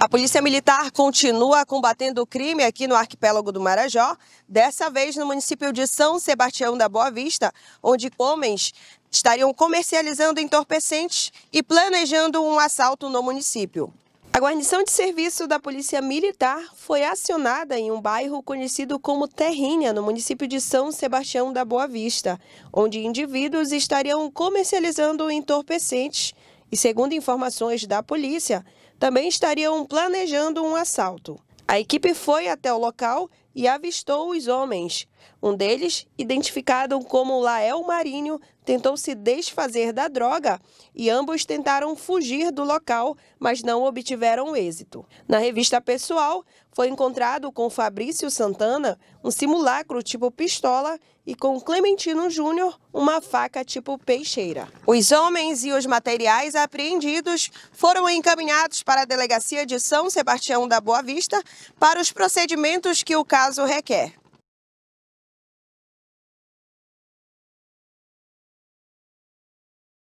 A Polícia Militar continua combatendo o crime aqui no arquipélago do Marajó, dessa vez no município de São Sebastião da Boa Vista, onde homens estariam comercializando entorpecentes e planejando um assalto no município. A guarnição de serviço da Polícia Militar foi acionada em um bairro conhecido como Terrinha, no município de São Sebastião da Boa Vista, onde indivíduos estariam comercializando entorpecentes e, segundo informações da polícia, também estariam planejando um assalto. A equipe foi até o local e avistou os homens. Um deles, identificado como Lael Marinho, tentou se desfazer da droga e ambos tentaram fugir do local, mas não obtiveram êxito. Na revista pessoal, foi encontrado com Fabrício Santana um simulacro tipo pistola e com Clementino Júnior uma faca tipo peixeira. Os homens e os materiais apreendidos foram encaminhados para a delegacia de São Sebastião da Boa Vista para os procedimentos que o caso requer.